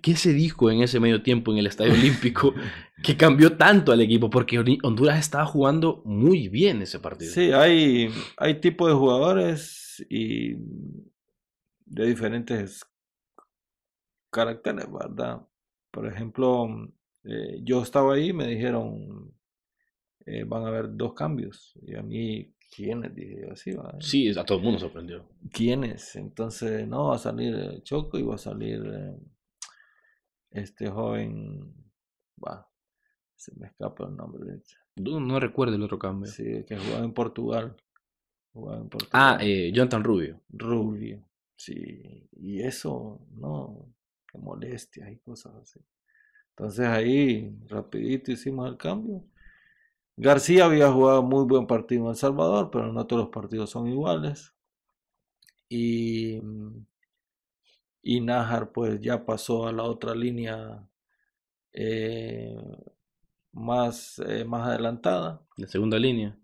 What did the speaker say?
¿Qué, se dijo en ese medio tiempo en el Estadio Olímpico que cambió tanto al equipo? Porque Honduras estaba jugando muy bien ese partido. Sí, hay, hay tipos de jugadores y de diferentes caracteres, ¿verdad? Por ejemplo, eh, yo estaba ahí y me dijeron, eh, van a haber dos cambios. Y a mí, ¿quiénes? Dije así Sí, a todo el mundo sorprendió. ¿Quiénes? Entonces, no, va a salir Choco y va a salir... Eh, este joven, se me escapa el nombre. No, no recuerdo el otro cambio. Sí, que jugaba en Portugal. Ah, eh, Jonathan Rubio. Rubio, sí. Y eso, no, que molestias y cosas así. Entonces ahí, rapidito hicimos el cambio. García había jugado muy buen partido en El Salvador, pero no todos los partidos son iguales. Y mm, y Nájar pues ya pasó a la otra línea eh, más, eh, más adelantada. La segunda línea.